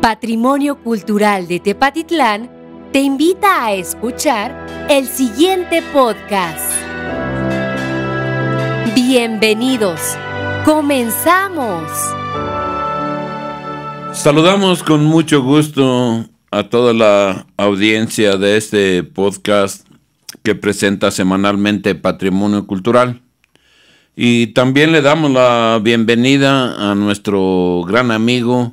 Patrimonio Cultural de Tepatitlán, te invita a escuchar el siguiente podcast. Bienvenidos, comenzamos. Saludamos con mucho gusto a toda la audiencia de este podcast que presenta semanalmente Patrimonio Cultural. Y también le damos la bienvenida a nuestro gran amigo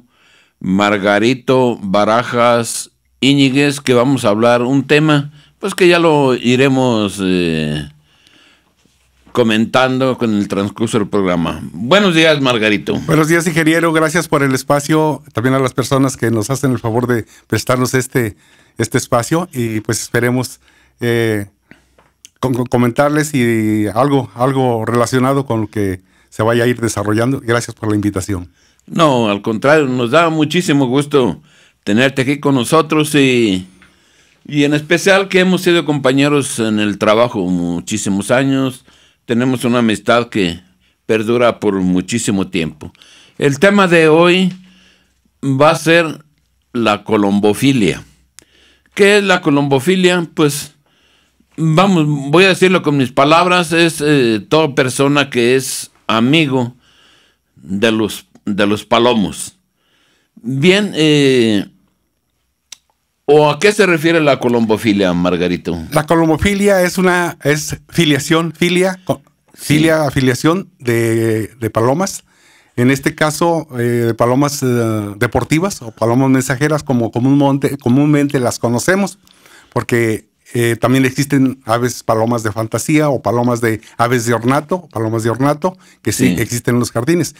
Margarito Barajas Íñiguez, que vamos a hablar un tema, pues que ya lo iremos eh, comentando con el transcurso del programa. Buenos días, Margarito. Buenos días, ingeniero. Gracias por el espacio. También a las personas que nos hacen el favor de prestarnos este, este espacio. Y pues esperemos eh, comentarles y algo, algo relacionado con lo que se vaya a ir desarrollando. Gracias por la invitación. No, al contrario, nos da muchísimo gusto tenerte aquí con nosotros y, en especial que hemos sido compañeros en el trabajo muchísimos años. Tenemos una amistad que perdura por muchísimo tiempo. El tema de hoy va a ser la colombofilia. ¿Qué es la colombofilia? Pues vamos, voy a decirlo con mis palabras, es eh, toda persona que es amigo de los de los palomos. Bien, eh, ¿O a qué se refiere la colombofilia, Margarito? La colombofilia es una es filiación, filia, filia, afiliación de, palomas. En este caso, eh, palomas eh, deportivas o palomas mensajeras, como comúnmente, comúnmente las conocemos, porque eh, también existen aves palomas de fantasía o palomas de aves de ornato, palomas de ornato que sí. existen en los jardines.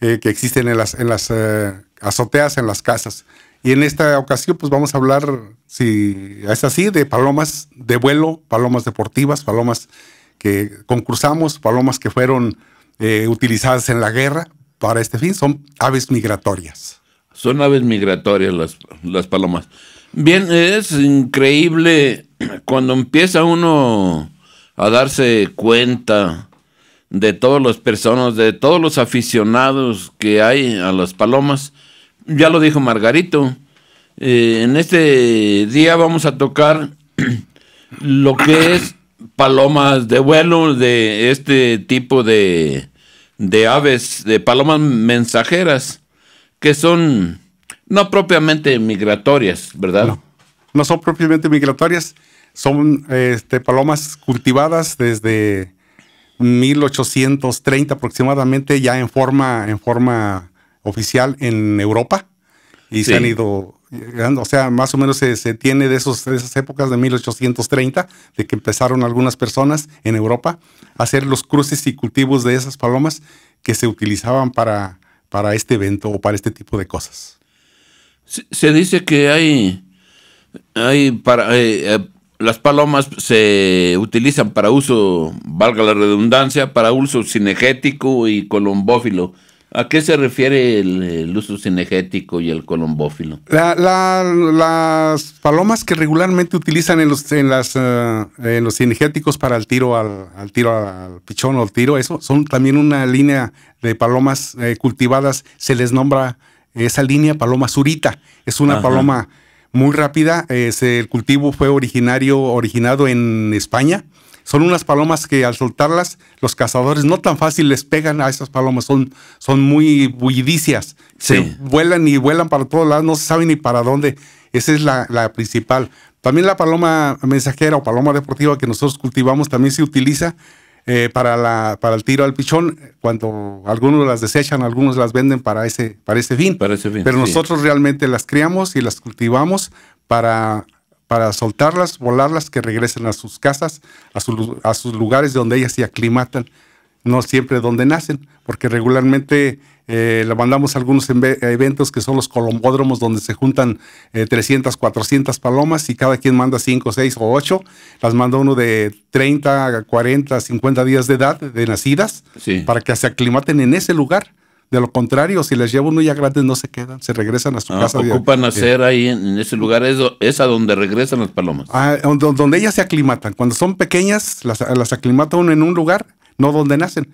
Eh, que existen en las, en las eh, azoteas, en las casas. Y en esta ocasión, pues vamos a hablar, si es así, de palomas de vuelo, palomas deportivas, palomas que concursamos, palomas que fueron eh, utilizadas en la guerra para este fin. Son aves migratorias. Son aves migratorias las, las palomas. Bien, es increíble cuando empieza uno a darse cuenta de todas las personas, de todos los aficionados que hay a las palomas. Ya lo dijo Margarito. Eh, en este día vamos a tocar lo que es palomas de vuelo, de este tipo de, de aves, de palomas mensajeras, que son no propiamente migratorias, ¿verdad? No, no son propiamente migratorias, son este, palomas cultivadas desde 1830 aproximadamente, ya en forma, en forma oficial en Europa. Y se han ido o sea, más o menos se, se tiene de, esos, esas épocas de 1830, de que empezaron algunas personas en Europa a hacer los cruces y cultivos de esas palomas que se utilizaban para, para este evento o para este tipo de cosas. Se, dice que hay, hay para, eh, eh, las palomas se utilizan para uso, valga la redundancia, para uso cinegético y colombófilo. ¿A qué se refiere el, uso cinegético y el colombófilo? las palomas que regularmente utilizan en los, en las, eh, en los cinegéticos para el tiro al, al tiro al pichón o al tiro, eso son también una línea de palomas eh, cultivadas. Se les nombra esa línea paloma zurita. Es una paloma muy rápida. Es, el cultivo fue originario, originado en España. Son unas palomas que al soltarlas, los cazadores no tan fácil les pegan a esas palomas. Son, son muy bullidicias. Se vuelan y vuelan para todos lados, no se sabe ni para dónde. Esa es la, la principal. También la paloma mensajera o paloma deportiva que nosotros cultivamos también se utiliza eh, para, la, para el tiro al pichón, cuando algunos las desechan, algunos las venden para ese, para ese fin. Pero nosotros realmente las criamos y las cultivamos para, para soltarlas, volarlas, que regresen a sus casas, a, a sus lugares donde ellas se aclimatan, no siempre donde nacen, porque regularmente eh, mandamos algunos eventos que son los colombódromos donde se juntan 300, eh, 400 palomas y cada quien manda 5, 6 o 8. Las manda uno de 30, 40, 50 días de edad de nacidas para que se aclimaten en ese lugar. De lo contrario, si les lleva uno ya grande, no se quedan, se regresan a su ah, casa. Ocupan hacer ahí en, ese lugar, es, es, a donde regresan las palomas. Ah, donde, ellas se aclimatan. Cuando son pequeñas, las, las aclimatan en un lugar, no donde nacen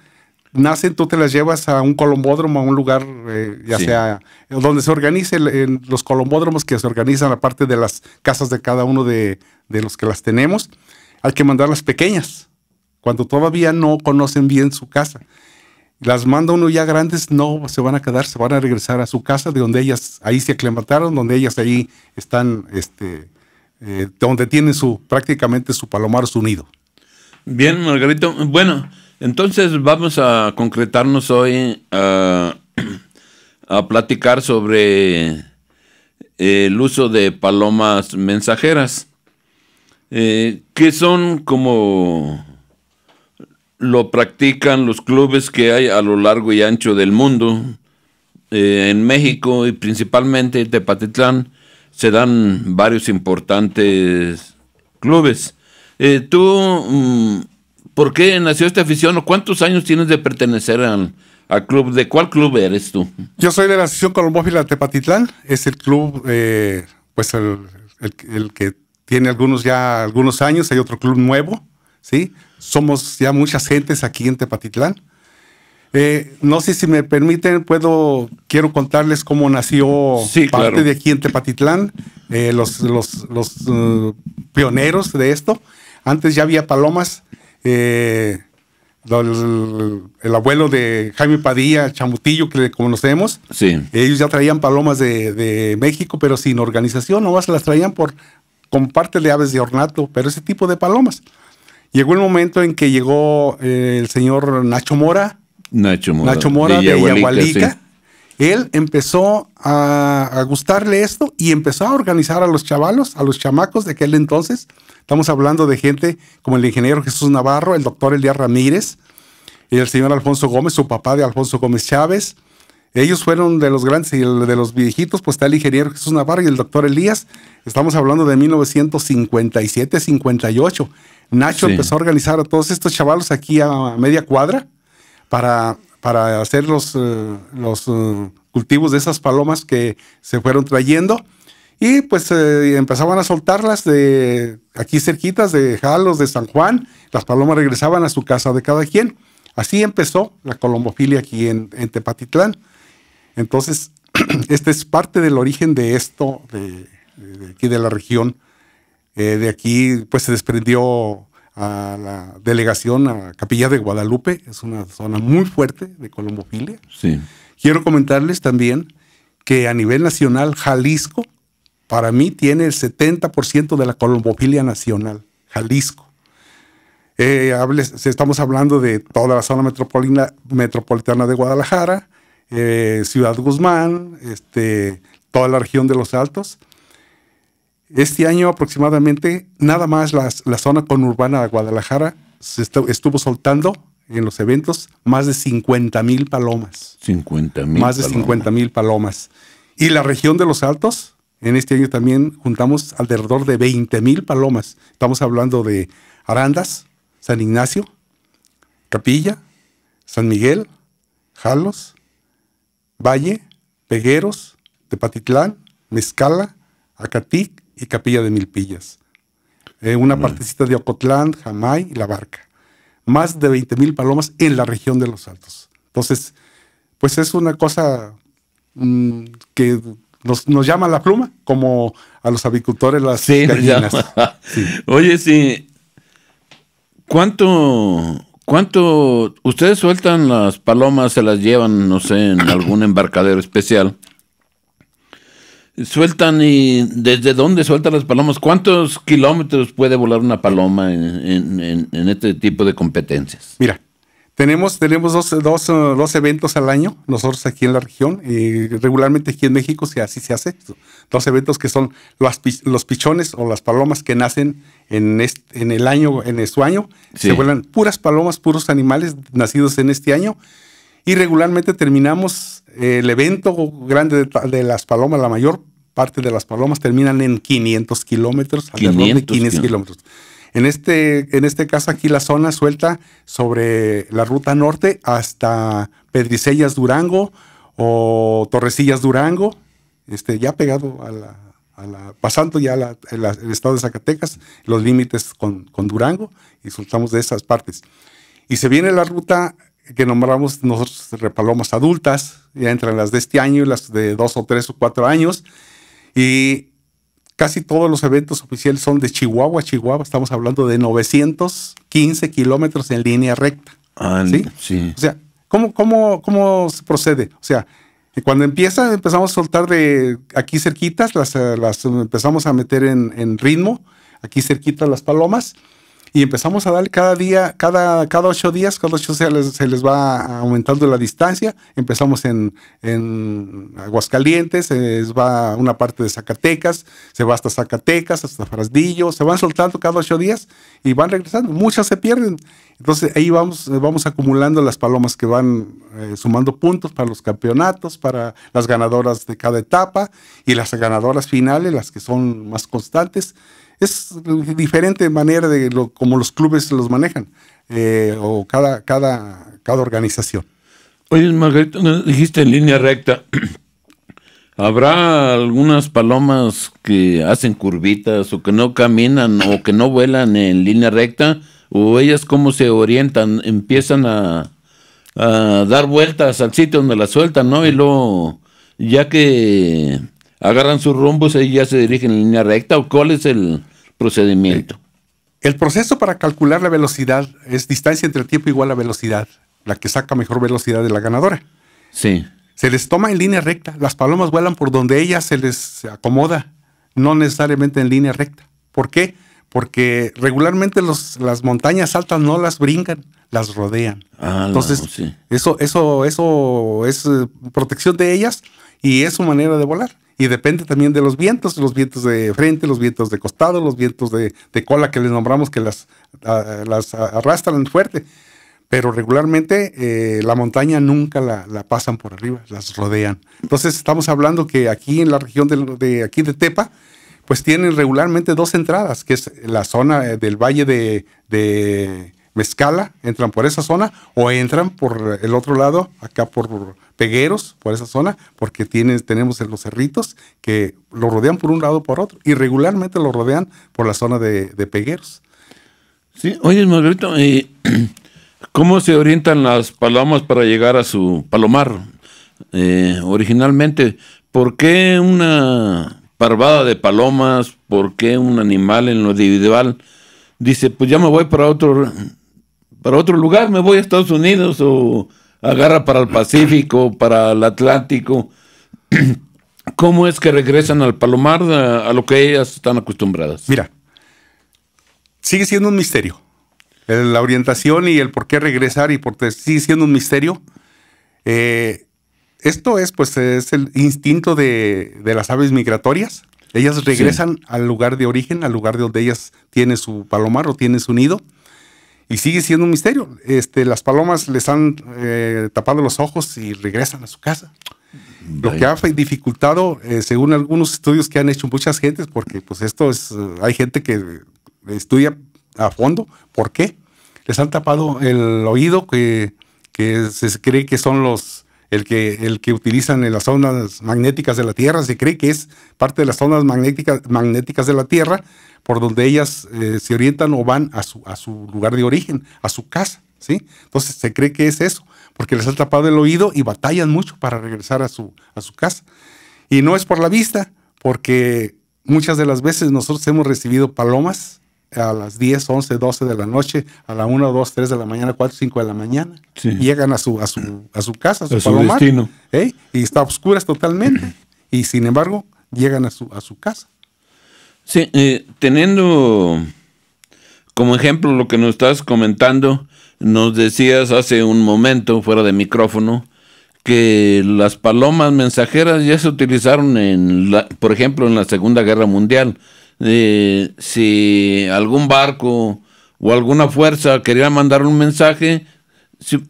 nacen, tú te las llevas a un colombódromo, a un lugar, eh, ya sea eh, donde se organice, en los colombódromos que se organizan aparte de las casas de cada uno de, los que las tenemos, hay que mandar las pequeñas, cuando todavía no conocen bien su casa. Las manda uno ya grandes, no se van a quedar, se van a regresar a su casa, de donde ellas ahí se aclimataron, donde ellas ahí están, este, eh, donde tienen su prácticamente su palomar, su nido. Bien, Margarito. Bueno, entonces vamos a concretarnos hoy a, platicar sobre eh, el uso de palomas mensajeras, eh, que son como lo practican los clubes que hay a lo largo y ancho del mundo. Eh, en México y principalmente en Tepatitlán se dan varios importantes clubes. tú mm, ¿Por qué nació esta afición o cuántos años tienes de pertenecer al, club? ¿De cuál club eres tú? Yo soy de la Asociación Colombófila Tepatitlán. Es el club, eh, pues el, que tiene algunos ya algunos años. Hay otro club nuevo, ¿sí? Somos ya muchas gentes aquí en Tepatitlán. Eh, no sé si me permiten, puedo, quiero contarles cómo nació parte de aquí en Tepatitlán, eh, los, los, los pioneros de esto. Antes ya había palomas, eh, el, abuelo de Jaime Padilla, Chamutillo, que conocemos. Ellos ya traían palomas de, México, pero sin organización, nomás las traían por con parte de aves de ornato, pero ese tipo de palomas. Llegó el momento en que llegó eh, el señor Nacho Mora. Nacho Mora. de, de él empezó a, gustarle esto y empezó a organizar a los chavalos, a los chamacos de aquel entonces. Estamos hablando de gente como el ingeniero Jesús Navarro, el doctor Elías Ramírez, y el señor Alfonso Gómez, su papá de Alfonso Gómez Chávez. Ellos fueron de los grandes y de los viejitos, pues está el ingeniero Jesús Navarro y el doctor Elías. Estamos hablando de 1957, 58. Nacho empezó a organizar a todos estos chavalos aquí a media cuadra para para hacer los, eh, eh, cultivos de esas palomas que se fueron trayendo. Y pues eh, empezaban a soltarlas de aquí cerquitas, de Jalos, de San Juan. Las palomas regresaban a su casa de cada quien. Así empezó la colombofilia aquí en, Tepatitlán. Entonces, este es parte del origen de esto, de, aquí de la región. de aquí, pues se desprendió a la delegación a Capilla de Guadalupe, es una zona muy fuerte de colombofilia. Quiero comentarles también que a nivel nacional, Jalisco, para mí, tiene el 70% de la colombofilia nacional, Jalisco. Eh, estamos hablando de toda la zona metropolitana, de Guadalajara, eh, Ciudad Guzmán, este, toda la región de los Altos. Este año aproximadamente, nada más la zona conurbana de Guadalajara se estuvo, soltando en los eventos más de 50 mil palomas. 50 mil. Más de 50 mil palomas. Y la región de los Altos, en este año también juntamos alrededor de 20 mil palomas. Estamos hablando de Arandas, San Ignacio, Capilla, San Miguel, Jalos, Valle, Pegueros, Tepatitlán, Mezcala, Acatic, y Capilla de Milpillas. Eh, una partecita de Ocotlán, Jamay y La Barca. Más de 20 mil palomas en la región de los Altos. Entonces, pues es una cosa mm, que nos, llama la pluma, como a los avicultores las sí, gallinas. Oye, sí. ¿Cuánto, ¿Cuánto ustedes sueltan las palomas, se las llevan, no sé, en algún embarcadero especial? sueltan y desde dónde sueltan las palomas, cuántos kilómetros puede volar una paloma en, este tipo de competencias. Mira, tenemos, tenemos dos, dos, dos, eventos al año, nosotros aquí en la región, y regularmente aquí en México así se hace, dos eventos que son los, los pichones o las palomas que nacen en, este, en el año, en su año, se vuelan puras palomas, puros animales nacidos en este año, y regularmente terminamos el evento grande de las palomas, la mayor parte de las palomas terminan en 500 kilómetros, 500 kilómetros. En este, en este caso aquí la zona suelta sobre la ruta norte hasta Pedricellas Durango o Torrecillas Durango, este, ya pegado a la, pasando ya el, estado de Zacatecas, los límites con, con Durango y soltamos de esas partes. Y se viene la ruta que nombramos nosotros repalomas adultas, ya entran las de este año y las de dos o tres o cuatro años, y casi todos los eventos oficiales son de Chihuahua a Chihuahua. Estamos hablando de 915 kilómetros en línea recta. ¿sí? ¿sí? O sea, ¿cómo, cómo, se procede? O sea, cuando empieza, empezamos a soltar de aquí cerquitas, las, eh, empezamos a meter en, en ritmo, aquí cerquitas las palomas y empezamos a dar cada día, cada, cada ocho días, cada ocho se les, se les va aumentando la distancia. Empezamos en, Aguascalientes, se va una parte de Zacatecas, se va hasta Zacatecas, hasta Frasdillo, se van soltando cada ocho días y van regresando. Muchas se pierden. Entonces ahí vamos, vamos acumulando las palomas que van eh, sumando puntos para los campeonatos, para las ganadoras de cada etapa y las ganadoras finales, las que son más constantes es diferente manera de lo, como los clubes los manejan eh, o cada, cada, cada organización. Oye, Margarita, dijiste en línea recta. ¿Habrá algunas palomas que hacen curvitas o que no caminan o que no vuelan en línea recta? ¿O ellas cómo se orientan? Empiezan a, dar vueltas al sitio donde la sueltan, ¿no? Y luego, ya que agarran sus rumbos, ahí ya se dirigen en línea recta. ¿O cuál es el, procedimiento. Eh, el proceso para calcular la velocidad es distancia entre tiempo igual a velocidad, la que saca mejor velocidad de la ganadora. Sí. Se les toma en línea recta, las palomas vuelan por donde ellas se les acomoda, no necesariamente en línea recta. ¿Por qué? Porque regularmente las montañas altas no las brincan, las rodean. Ah, Entonces, eso, eso, eso es eh, protección de ellas y es su manera de volar. Y depende también de los vientos, los vientos de frente, los vientos de costado, los vientos de, cola que les nombramos que las, arrastran fuerte. Pero regularmente eh, la montaña nunca la, pasan por arriba, las rodean. Entonces estamos hablando que aquí en la región de, aquí de Tepa, pues tienen regularmente dos entradas, que es la zona eh, del valle de, de Mezcala, entran por esa zona o entran por el otro lado, acá por pegueros por esa zona, porque tienen, tenemos los cerritos que lo rodean por un lado o por otro, y regularmente lo rodean por la zona de, pegueros. Sí, oye, Margarito, ¿cómo se orientan las palomas para llegar a su palomar? Eh, originalmente, ¿por qué una parvada de palomas? ¿Por qué un animal en lo individual? Dice, pues ya me voy para otro, para otro lugar, me voy a Estados Unidos o agarra para el Pacífico, para el Atlántico. ¿Cómo es que regresan al Palomar eh, a, lo que ellas están acostumbradas? Mira, sigue siendo un misterio. Eh, la orientación y el por qué regresar y por qué sigue siendo un misterio. Eh, esto es, pues, es el instinto de, las aves migratorias. Ellas regresan al lugar de origen, al lugar donde ellas tienen su palomar o tienen su nido. Y sigue siendo un misterio. Este, las palomas les han eh, tapado los ojos y regresan a su casa. Lo que ha dificultado, eh, según algunos estudios que han hecho muchas gentes, porque pues esto es, eh, hay gente que estudia a fondo, ¿por qué? Les han tapado el oído que, se cree que son los, el que, el que utilizan en las zonas magnéticas de la Tierra, se cree que es parte de las zonas magnéticas, magnéticas de la Tierra, por donde ellas eh, se orientan o van a su, a su lugar de origen, a su casa, ¿sí? Entonces se cree que es eso, porque les ha tapado el oído y batallan mucho para regresar a su, a su casa. Y no es por la vista, porque muchas de las veces nosotros hemos recibido palomas a las 10, 11, 12 de la noche, a la 1, 2, 3 de la mañana, 4, 5 de la mañana. Llegan a su, a su, casa, a su, ¿eh? Y está a totalmente. Y sin embargo, llegan a su, a su casa. Sí, eh, teniendo como ejemplo lo que nos estás comentando, nos decías hace un momento fuera de micrófono que las palomas mensajeras ya se utilizaron en, por ejemplo, en la Segunda Guerra Mundial. Eh, si algún barco o alguna fuerza quería mandar un mensaje,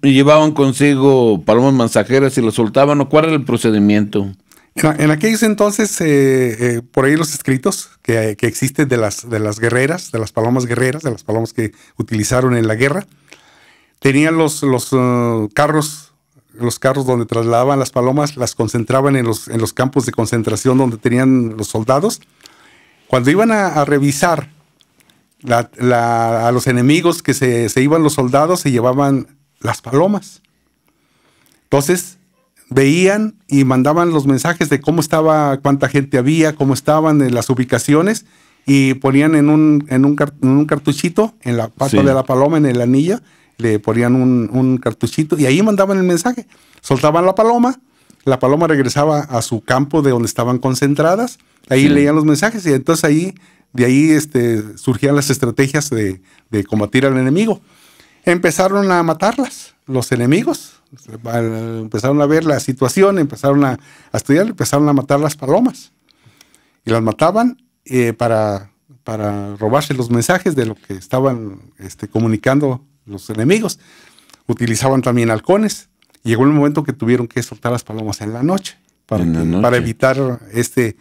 llevaban consigo palomas mensajeras y las soltaban, ¿o cuál era el procedimiento? En aquellos entonces, eh, eh, por ahí los escritos que, existen de las, de las guerreras, de las palomas guerreras, de las palomas que utilizaron en la guerra, tenían los, los eh, carros, los carros donde trasladaban las palomas, las concentraban en los, en los campos de concentración donde tenían los soldados. Cuando iban a, revisar a los enemigos que se, se iban los soldados, se llevaban las palomas. Entonces, veían y mandaban los mensajes de cómo estaba, cuánta gente había, cómo estaban en las ubicaciones y ponían en un, en un, un cartuchito, en la pata de la paloma, en el anillo, le ponían un, cartuchito y ahí mandaban el mensaje. Soltaban la paloma, la paloma regresaba a su campo de donde estaban concentradas, ahí leían los mensajes y entonces ahí, de ahí este, surgían las estrategias de combatir al enemigo. Empezaron a matarlas los enemigos, empezaron a ver la situación, empezaron a, estudiar, empezaron a matar las palomas. Y las mataban eh, para, para robarse los mensajes de lo que estaban este, comunicando los enemigos. Utilizaban también halcones. Llegó el momento que tuvieron que soltar las palomas en la noche para, evitar este,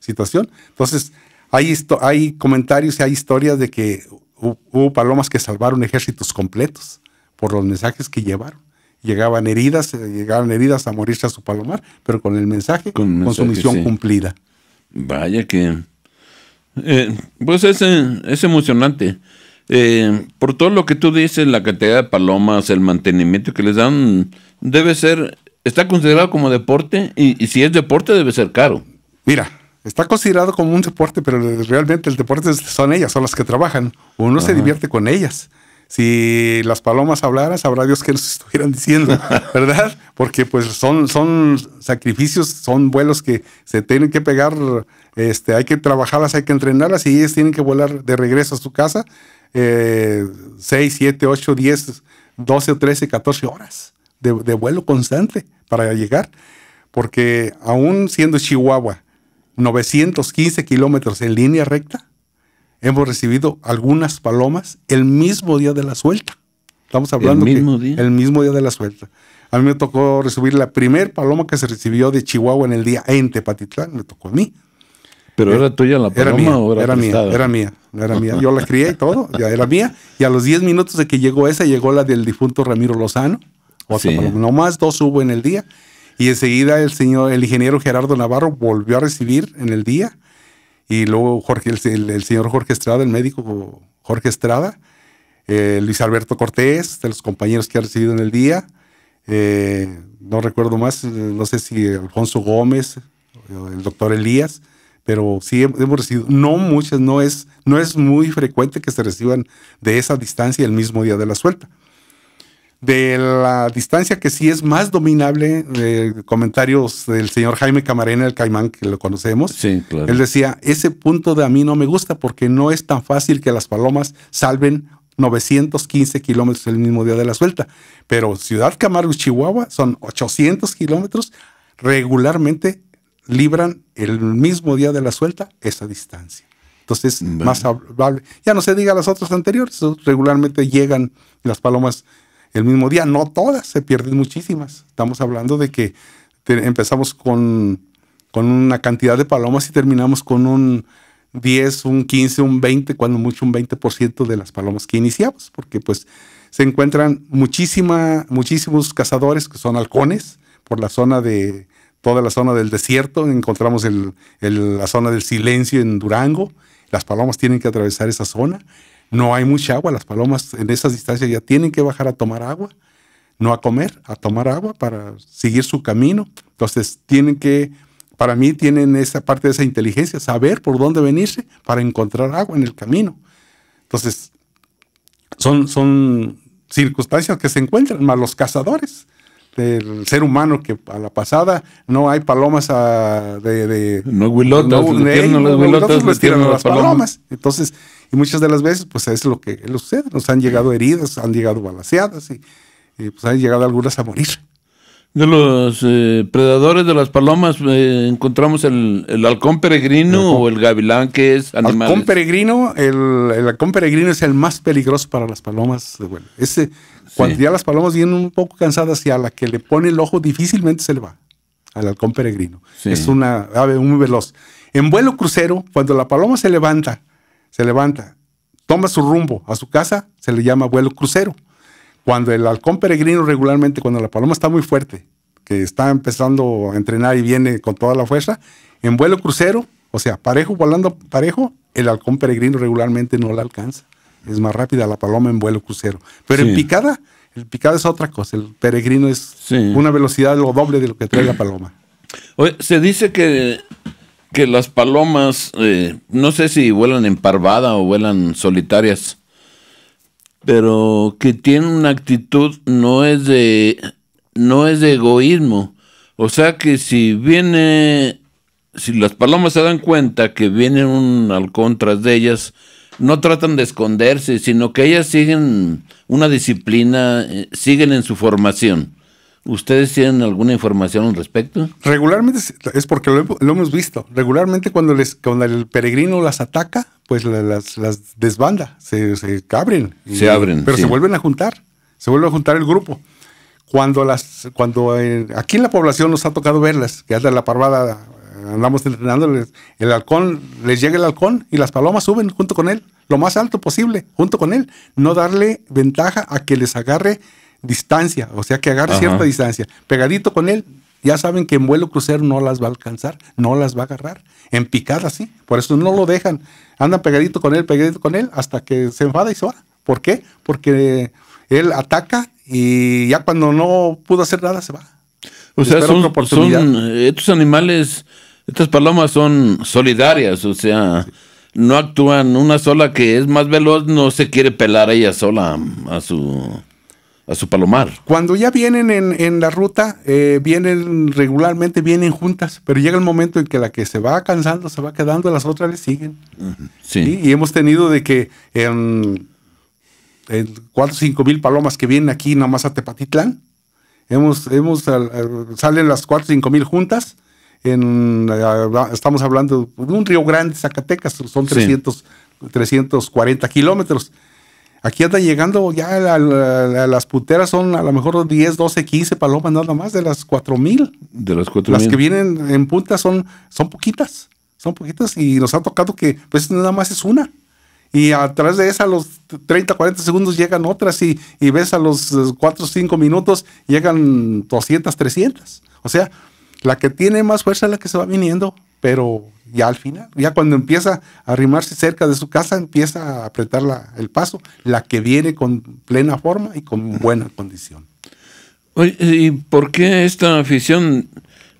situación. Entonces, hay, hay comentarios y hay historias de que hubo palomas que salvaron ejércitos completos por los mensajes que llevaron. Llegaban heridas, eh, llegaban heridas a morirse a su palomar, pero con el mensaje, con, su misión cumplida. Vaya que... Eh, pues es, eh, es emocionante. por todo lo que tú dices, la cantidad de palomas, el mantenimiento que les dan, debe ser, está considerado como deporte y si es deporte debe ser caro. Mira, Está considerado como un deporte, pero realmente el deporte son ellas, son las que trabajan. Uno se divierte con ellas. Si las palomas hablaran, sabrá Dios que nos estuvieran diciendo, ¿verdad? Porque pues son, son sacrificios, son vuelos que se tienen que pegar, este, hay que trabajarlas, hay que entrenarlas y ellas tienen que volar de regreso a su casa 6, 7, 8, 10, 12, 13, 14 horas de vuelo constante para llegar. Porque aún siendo Chihuahua, 915 kilómetros en línea recta, hemos recibido algunas palomas el mismo día de la suelta. Estamos hablando ¿El mismo día? el mismo día de la suelta. A mí me tocó recibir la primer paloma que se recibió de Chihuahua en el día en Tepatitlán, me tocó a mí. ¿Pero eh, era tuya la paloma era mía, o era, mía? Era mía, era mía. Yo la crié y todo, era mía. Y a los 10 minutos de que llegó esa, llegó la del difunto Ramiro Lozano. No más dos hubo en el día y enseguida el señor, el ingeniero Gerardo Navarro volvió a recibir en el día. Y luego el, señor Jorge Estrada, el médico Jorge Estrada, eh, Luis Alberto Cortés, de los compañeros que ha recibido en el día. Eh, no recuerdo más, no sé si Alfonso Gómez, el doctor Elías, pero sí hemos recibido, no muchas, no es, no es muy frecuente que se reciban de esa distancia el mismo día de la suelta de la distancia que sí es más dominable, eh, comentarios del señor Jaime Camarena, el caimán, que lo conocemos. Sí, claro. Él decía, ese punto de a mí no me gusta porque no es tan fácil que las palomas salven 915 kilómetros el mismo día de la suelta. Pero Ciudad Camargo Chihuahua son 800 kilómetros regularmente libran el mismo día de la suelta esa distancia. Entonces, más probable. Ya no se diga las otras anteriores, regularmente llegan las palomas el mismo día. No todas, se pierden muchísimas. Estamos hablando de que empezamos con, una cantidad de palomas y terminamos con un 10, un 15, un 20, cuando mucho un 20% de las palomas que iniciamos, porque pues se encuentran muchísima, muchísimos cazadores que son halcones por la zona de toda la zona del desierto, encontramos la zona del silencio en Durango, las palomas tienen que atravesar esa zona no hay mucha agua, las palomas en esas distancias ya tienen que bajar a tomar agua, no a comer, a tomar agua para seguir su camino. Entonces tienen que, para mí tienen esa parte de esa inteligencia, saber por dónde venirse para encontrar agua en el camino. Entonces son, son circunstancias que se encuentran, más los cazadores del ser humano que a la pasada no hay palomas ah, de, no huilotas, no, tiran a las palomas. palomas. Entonces, y muchas de las veces, pues es lo que sucede. Nos han llegado heridas, han llegado balaseadas y, pues han llegado algunas a morir. De los eh, predadores de las palomas eh, encontramos el, halcón peregrino o el gavilán, que es animal. peregrino, el, halcón peregrino es el más peligroso para las palomas de cuando ya las palomas vienen un poco cansadas y a la que le pone el ojo difícilmente se le va. Al halcón peregrino. Es una ave muy veloz. En vuelo crucero, cuando la paloma se levanta, se levanta, toma su rumbo a su casa, se le llama vuelo crucero. Cuando el halcón peregrino regularmente, cuando la paloma está muy fuerte, que está empezando a entrenar y viene con toda la fuerza, en vuelo crucero, o sea, parejo volando parejo, el halcón peregrino regularmente no la alcanza. Es más rápida la paloma en vuelo crucero. Pero en picada, el picada es otra cosa. El peregrino es una velocidad lo doble de lo que trae la paloma. se dice que que las palomas, eh, no sé si vuelan en parvada o vuelan solitarias, pero que tienen una actitud no es de no es de egoísmo. O sea que si viene, si las palomas se dan cuenta que viene un halcón tras de ellas, no tratan de esconderse, sino que ellas siguen una disciplina, eh, siguen en su formación. ¿Ustedes tienen alguna información al respecto? Regularmente es porque lo, hemos visto. Regularmente cuando, el peregrino las ataca, pues las, desbanda, se, abren. Se abren. Pero se vuelven a juntar, se vuelve a juntar el grupo. Cuando las, cuando eh, aquí en la población nos ha tocado verlas, que hasta la parvada andamos entrenándoles, el halcón, les llega el halcón y las palomas suben junto con él, lo más alto posible, junto con él. No darle ventaja a que les agarre distancia, o sea que agarre cierta distancia, pegadito con él, ya saben que en vuelo crucero no las va a alcanzar, no las va a agarrar, en picada sí, por eso no lo dejan, andan pegadito con él, pegadito con él, hasta que se enfada y se va. ¿Por qué? Porque él ataca y ya cuando no pudo hacer nada se va. O sea, son, son, estos animales, estas palomas son solidarias, o sea, no actúan, una sola que es más veloz no se quiere pelar ella sola a su a su palomar. Cuando ya vienen en, la ruta, eh, vienen regularmente, vienen juntas, pero llega el momento en que la que se va cansando, se va quedando, las otras le siguen. sí. Y hemos tenido de que en, en 4 o 5 mil palomas que vienen aquí nada más a Tepatitlán, hemos, hemos, salen las 4 o 5 mil juntas, en, estamos hablando de un río grande, Zacatecas, son 300, 340 kilómetros. Aquí andan llegando ya las punteras son a lo mejor 10, 12, 15 palomas nada más de las 4 mil. De las 4 Las que vienen en punta son, son poquitas, son poquitas y nos ha tocado que pues nada más es una. Y a través de esa, a los 30, 40 segundos llegan otras y, y ves a los 4, eh, 5 minutos llegan 200, 300. O sea, la que tiene más fuerza es la que se va viniendo pero ya al final, ya cuando empieza a arrimarse cerca de su casa, empieza a apretar el paso, la que viene con plena forma y con buena condición. ¿y por qué esta afición?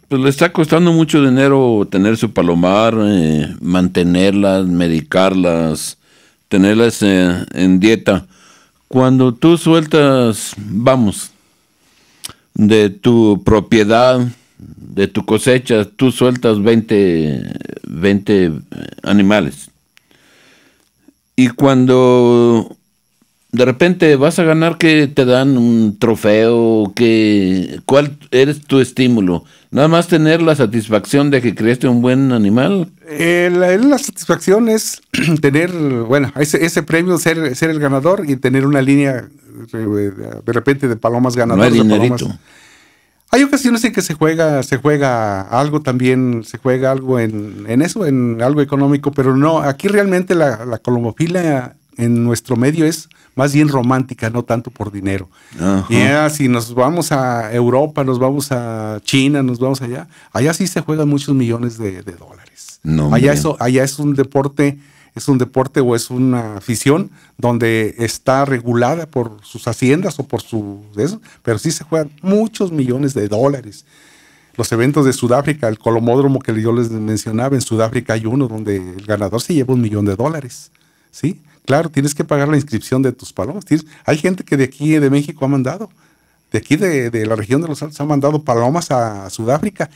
Pues le está costando mucho dinero tener su palomar, eh, mantenerlas, medicarlas, tenerlas eh, en dieta. Cuando tú sueltas, vamos, de tu propiedad, de tu cosecha, tú sueltas 20, eh, animales. Y cuando de repente vas a ganar que te dan un trofeo, que cuál eres tu estímulo, nada más tener la satisfacción de que creaste un buen animal. Eh, la, satisfacción es tener, bueno, ese, premio, ser, el ganador y tener una línea eh, de repente de palomas ganadoras. Hay ocasiones en que se juega, se juega algo también, se juega algo en, eso, en algo económico, pero no, aquí realmente la, la en nuestro medio es más bien romántica, no tanto por dinero. Y ya, si nos vamos a Europa, nos vamos a China, nos vamos allá, allá sí se juegan muchos millones de, dólares. allá, eso, allá es un deporte es un deporte o es una afición donde está regulada por sus haciendas o por su... Eso, pero sí se juegan muchos millones de dólares. Los eventos de Sudáfrica, el colomódromo que yo les mencionaba, en Sudáfrica hay uno donde el ganador se lleva un millón de dólares. ¿sí? Claro, tienes que pagar la inscripción de tus palomas. hay gente que de aquí, de México, ha mandado, de aquí, de, la región de los Altos, ha mandado palomas a, a Sudáfrica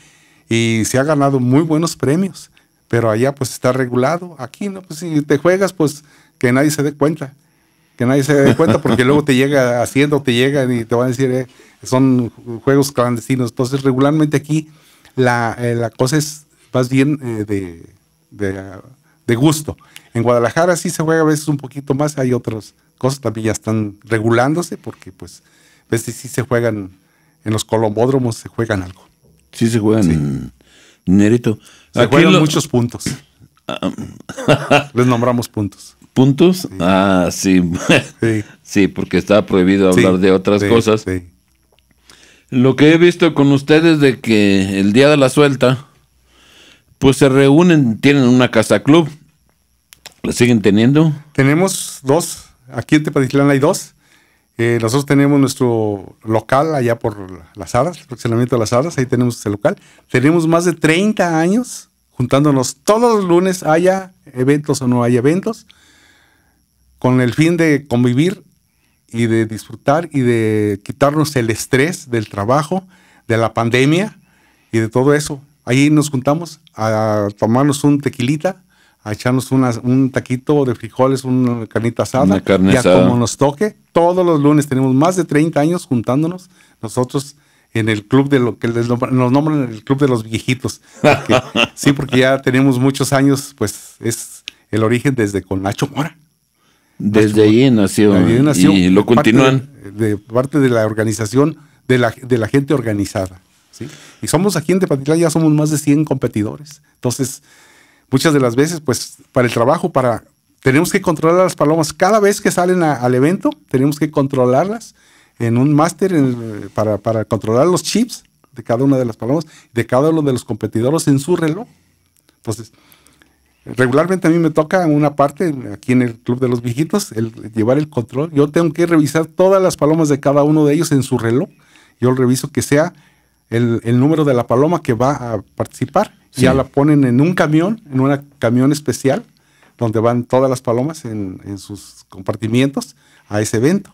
y se ha ganado muy buenos premios pero allá pues está regulado, aquí no, pues si te juegas, pues que nadie se dé cuenta, que nadie se dé cuenta, porque luego te llega haciendo, te llegan y te van a decir, eh, son juegos clandestinos. Entonces, regularmente aquí la, eh, cosa es más bien eh, de, gusto. En Guadalajara sí se juega a veces un poquito más, hay otras cosas también ya están regulándose, porque pues a veces sí se juegan, en los colombódromos se juegan algo. Sí se juegan. en Nerito, Se muchos puntos. Ah. Les nombramos puntos. ¿Puntos? Ah, sí. sí. porque estaba prohibido hablar de otras cosas. Lo que he visto con ustedes de que el día de la suelta, pues se reúnen, tienen una casa club. ¿La siguen teniendo? Tenemos dos. Aquí en Tepatitlán hay dos. Eh, nosotros tenemos nuestro local allá por Las Aras, el fraccionamiento de Las Aras, ahí tenemos este local. Tenemos más de 30 años juntándonos todos los lunes, haya eventos o no haya eventos, con el fin de convivir y de disfrutar y de quitarnos el estrés del trabajo, de la pandemia y de todo eso. Ahí nos juntamos a tomarnos un tequilita, a echarnos un taquito de frijoles, una carnita asada, ya como nos toque. Todos los lunes tenemos más de 30 años juntándonos nosotros en el club de lo que nos nombran el club de los viejitos. sí, porque ya tenemos muchos años, pues es el origen desde con Nacho Mora. Desde ahí, nació, y lo continúan. De, parte de la organización, de la, de la gente organizada. ¿sí? Y somos aquí en Tepatitlán, ya somos más de 100 competidores. Entonces, muchas de las veces, pues para el trabajo, para tenemos que controlar las palomas. Cada vez que salen al evento, tenemos que controlarlas en un máster eh, para, para, controlar los chips de cada una de las palomas, de cada uno de los competidores en su reloj. Entonces, regularmente a mí me toca una parte aquí en el Club de los Viejitos, el, llevar el control. Yo tengo que revisar todas las palomas de cada uno de ellos en su reloj. Yo reviso que sea el, el número de la paloma que va a participar ya la ponen en un camión, en un camión especial, donde van todas las palomas en, sus compartimientos a ese evento.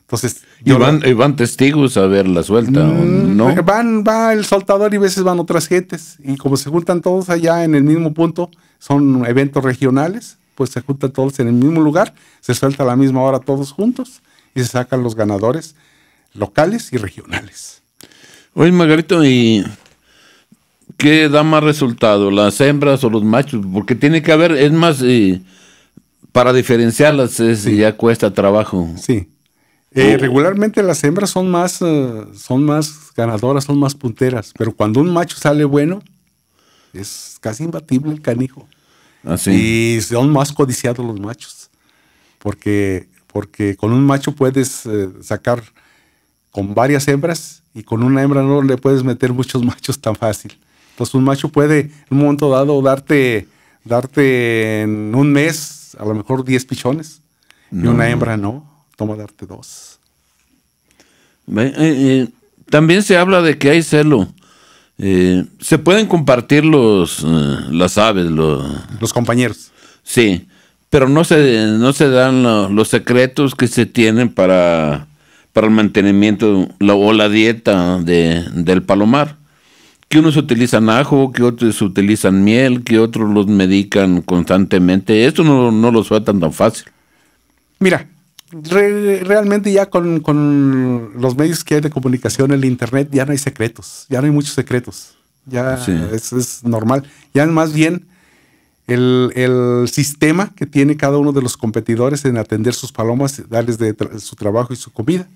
Entonces, y van, van, testigos a ver la suelta, mm, ¿no? Eh, van, va el soltador y a veces van otras gentes. Y como se juntan todos allá en el mismo punto, son eventos regionales, pues se juntan todos en el mismo lugar, se suelta a la misma hora todos juntos y se sacan los ganadores locales y regionales. Oye, Margarito, y ¿Qué da más resultado, las hembras o los machos? Porque tiene que haber, es más, eh, para diferenciarlas es, ya cuesta trabajo. Sí. Eh, oh. regularmente las hembras son más, eh, son más ganadoras, son más punteras, pero cuando un macho sale bueno, es casi imbatible el canijo. Así. Ah, y son más codiciados los machos, porque, porque con un macho puedes sacar con varias hembras y con una hembra no le puedes meter muchos machos tan fácil pues un macho puede en un momento dado darte, darte en un mes a lo mejor 10 pichones y una hembra no, toma darte dos. Eh, eh, también se habla de que hay celo. Eh, se pueden compartir los las aves, los, compañeros. Sí, pero no se, no se dan los secretos que se tienen para, para el mantenimiento o la dieta de, del palomar que unos utilizan ajo, que otros utilizan miel, que otros los medican constantemente. Esto no, lo sueltan tan fácil. Mira, realmente ya con, los medios que hay de comunicación, el Internet, ya no hay secretos, ya no hay muchos secretos. Ya es, normal. Ya más bien el, sistema que tiene cada uno de los competidores en atender sus palomas, darles de su trabajo y su comida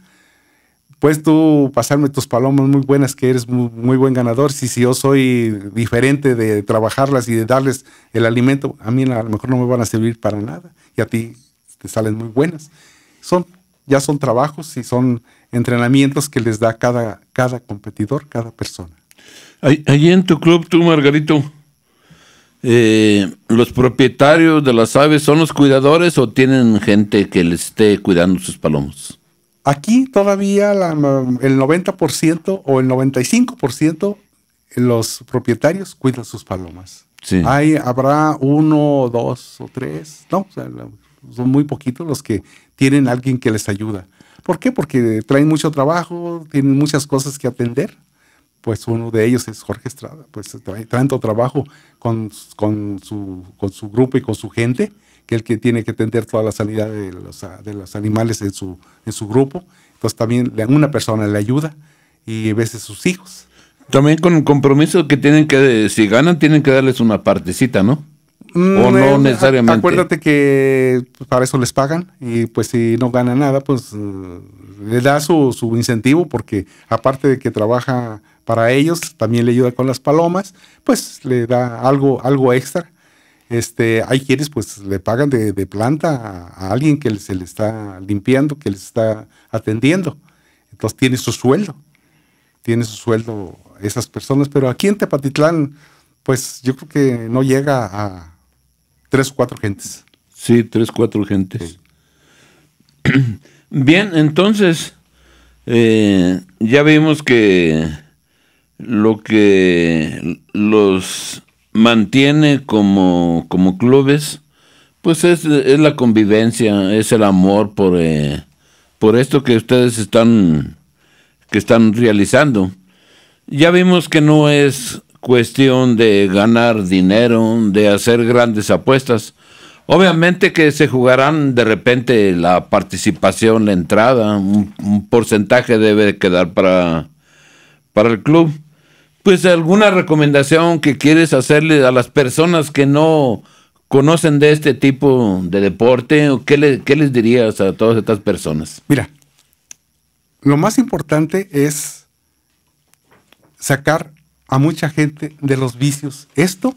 puedes tú pasarme tus palomas muy buenas, que eres muy, buen ganador. Si, yo soy diferente de trabajarlas y de darles el alimento, a mí a lo mejor no me van a servir para nada y a ti te salen muy buenas. Son, ya son trabajos y son entrenamientos que les da cada, cada competidor, cada persona. Allí en tu club, tú, Margarito, eh, ¿los propietarios de las aves son los cuidadores o tienen gente que les esté cuidando sus palomas? Aquí todavía el 90% o el 95% los propietarios cuidan sus palomas. Sí. Hay, habrá uno, dos o tres, no, son muy poquitos los que tienen alguien que les ayuda. ¿Por qué? Porque traen mucho trabajo, tienen muchas cosas que atender. Pues uno de ellos es Jorge Estrada, pues trae tanto trabajo con, su, con su grupo y con su gente que el que tiene que atender toda la sanidad de los, ah, de los animales en su, en su grupo. Entonces también una persona le ayuda y a veces sus hijos. También con un compromiso que tienen que, si ganan, tienen que darles una partecita, ¿no? Mm, o no eh, necesariamente. Acuérdate que para eso les pagan y pues si no gana nada, pues eh, le da su, su incentivo porque aparte de que trabaja para ellos, también le ayuda con las palomas, pues le da algo, algo extra este, hay quienes pues le pagan de, planta a, alguien que se le está limpiando, que les está atendiendo. Entonces tiene su sueldo, tiene su sueldo esas personas, pero aquí en Tepatitlán, pues yo creo que no llega a tres o cuatro gentes. Sí, tres, cuatro gentes. Bien, entonces, eh, ya vimos que lo que los mantiene como, como clubes, pues es, la convivencia, es el amor por, eh, por esto que ustedes están, que están realizando. Ya vimos que no es cuestión de ganar dinero, de hacer grandes apuestas. Obviamente que se jugarán de repente la participación, la entrada, un, un porcentaje debe quedar para, para el club pues alguna recomendación que quieres hacerle a las personas que no conocen de este tipo de deporte, ¿qué, les dirías a todas estas personas? Mira, lo más importante es sacar a mucha gente de los vicios. Esto,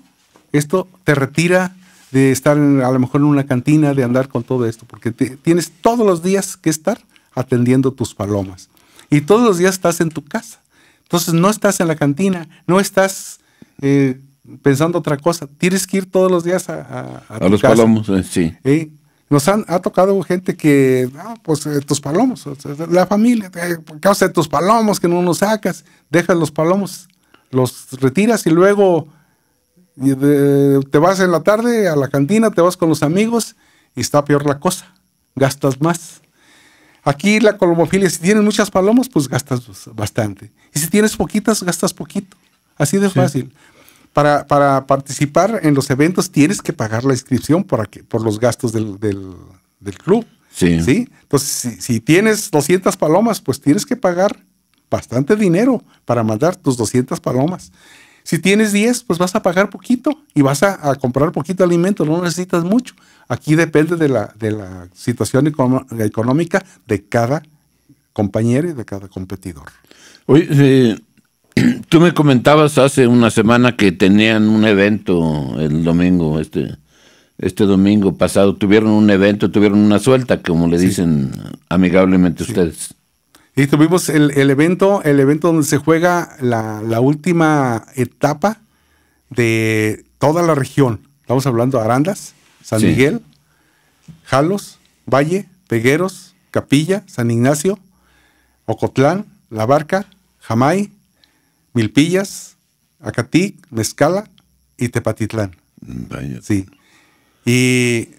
esto te retira de estar a lo mejor en una cantina, de andar con todo esto, porque tienes todos los días que estar atendiendo tus palomas. Y todos los días estás en tu casa. Entonces no estás en la cantina, no estás eh, pensando otra cosa. Tienes que ir todos los días a, los palomos, eh, sí. Nos han, ha tocado gente que, ah, pues eh, tus palomos, la familia, por causa de tus palomos que no los sacas, dejas los palomos, los retiras y luego te vas en la tarde a la cantina, te vas con los amigos y está peor la cosa, gastas más. Aquí la colomofilia, si tienes muchas palomas, pues gastas bastante. Y si tienes poquitas, gastas poquito. Así de fácil. Para, para, participar en los eventos tienes que pagar la inscripción para que, por los gastos del, del, club. Sí. Entonces, si, tienes 200 palomas, pues tienes que pagar bastante dinero para mandar tus 200 palomas. Si tienes 10, pues vas a pagar poquito y vas a, comprar poquito alimento, no necesitas mucho. Aquí depende de la, de la situación económica de cada compañero y de cada competidor. Oye, eh, tú me comentabas hace una semana que tenían un evento el domingo, este, este domingo pasado, tuvieron un evento, tuvieron una suelta, como le dicen amigablemente ustedes. Y tuvimos el, el, evento, el evento donde se juega la, la, última etapa de toda la región. Estamos hablando de Arandas, San Miguel, Jalos, Valle, Pegueros, Capilla, San Ignacio, Ocotlán, La Barca, Jamay, Milpillas, Acatí, Mezcala y Tepatitlán. Sí. Y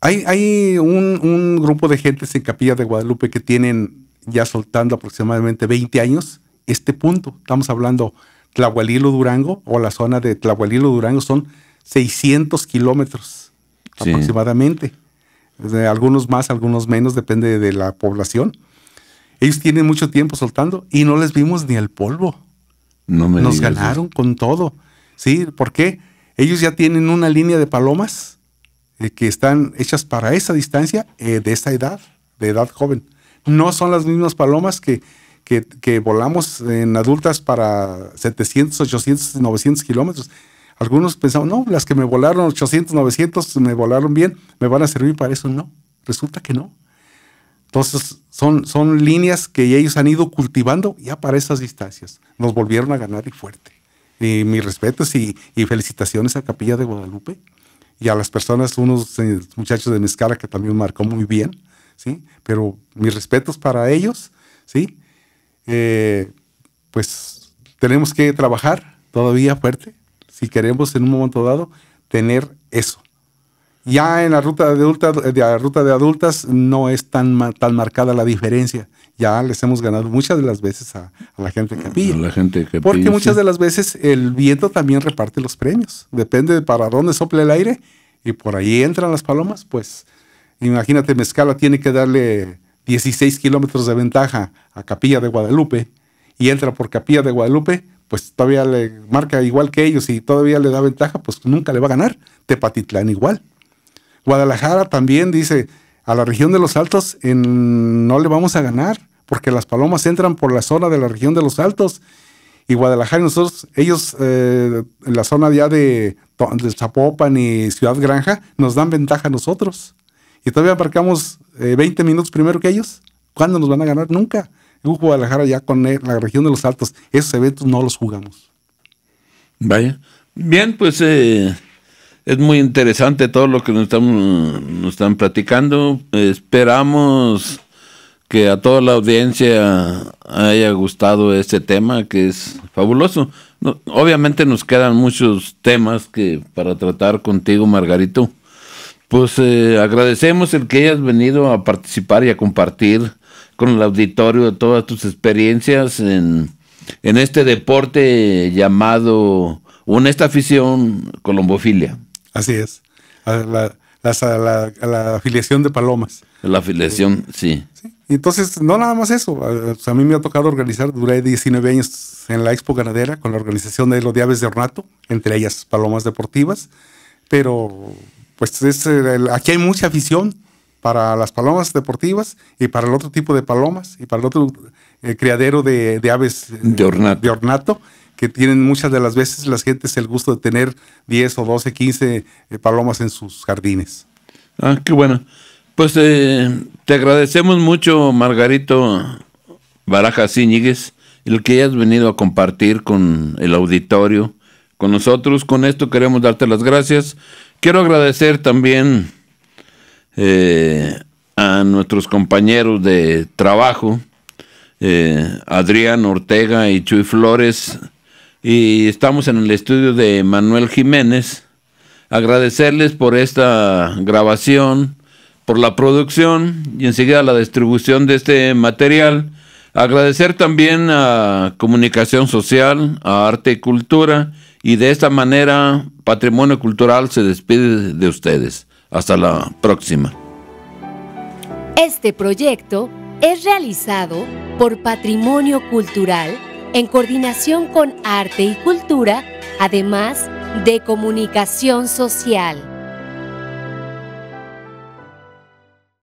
hay, un, grupo de gentes en Capilla de Guadalupe que tienen ya soltando aproximadamente 20 años este punto. Estamos hablando Tlahualilo Durango o la zona de Tlahualilo Durango son 600 kilómetros aproximadamente. Algunos más, algunos menos, depende de la población ellos tienen mucho tiempo soltando y no les vimos ni el polvo. Nos ganaron con todo. ¿Sí? ¿Por qué? Ellos ya tienen una línea de palomas eh, que están hechas para esa distancia eh, de esa edad, de edad joven. No son las mismas palomas que, que, que, volamos en adultas para 700, 800, 900 kilómetros. Algunos pensaban, no, las que me volaron 800, 900, me volaron bien, me van a servir para eso. No, resulta que no. Entonces, son, son líneas que ellos han ido cultivando ya para esas distancias. Nos volvieron a ganar y fuerte. Y mis respetos y, felicitaciones a Capilla de Guadalupe y a las personas, unos eh, muchachos de Mezcala que también marcó muy bien, ¿sí? Pero mis respetos para ellos, ¿sí? Eh, pues tenemos que trabajar todavía fuerte si queremos en un momento dado tener eso, ya en la ruta de, adulta, de la ruta de adultas no es tan, tan marcada la diferencia. Ya les hemos ganado muchas de las veces a, la gente que Capilla. Porque muchas de las veces el viento también reparte los premios. Depende de para dónde sople el aire y por ahí entran las palomas. Pues imagínate, Mezcala tiene que darle 16 kilómetros de ventaja a Capilla de Guadalupe y entra por Capilla de Guadalupe, pues todavía le marca igual que ellos y todavía le da ventaja, pues nunca le va a ganar. Tepatitlán igual. Guadalajara también dice, a la región de los Altos no le vamos a ganar, porque las palomas entran por la zona de la región de los Altos. Y Guadalajara y nosotros, ellos, eh, en la zona ya de, Zapopan y Ciudad Granja, nos dan ventaja a nosotros. Y todavía aparcamos 20 eh, minutos primero que ellos. ¿Cuándo nos van a ganar? Nunca. En Guadalajara ya con eh, la región de los Altos, esos eventos no los jugamos. Vaya. Bien, pues es muy interesante todo lo que nos están, platicando. Esperamos que a toda la audiencia haya gustado este tema, que es fabuloso. obviamente nos quedan muchos temas que para tratar contigo, Margarito. Pues eh, agradecemos el que hayas venido a participar y a compartir con el auditorio todas tus experiencias en, este deporte llamado honesta esta afición colombofilia. Así es. A la, afiliación de palomas. La afiliación, sí. Entonces, no nada más eso. Pues, a, mí me ha tocado organizar, duré 19 años en la Expo Ganadera con la organización de los de aves de ornato, entre ellas palomas deportivas. Pero, pues, es, eh, aquí hay mucha afición para las palomas deportivas y para el otro tipo de palomas y para el otro eh, criadero de, aves de de ornato que tienen muchas de las veces las gentes el gusto de tener 10 o 12, 15 eh, palomas en sus jardines. Ah, qué bueno. Pues eh, te agradecemos mucho, Margarito Barajas Íñiguez, el que hayas venido a compartir con el auditorio, con nosotros. Con esto queremos darte las gracias. Quiero agradecer también eh, a nuestros compañeros de trabajo, Adrián Ortega y Chuy Flores, y estamos en el estudio de Manuel Jiménez. Agradecerles por esta grabación, por la producción y enseguida la distribución de este material. Agradecer también a Comunicación Social, a Arte y Cultura y de esta manera Patrimonio Cultural se despide de ustedes. Hasta la próxima. Este proyecto es realizado por Patrimonio Cultural en coordinación con Arte y Cultura, además de Comunicación Social.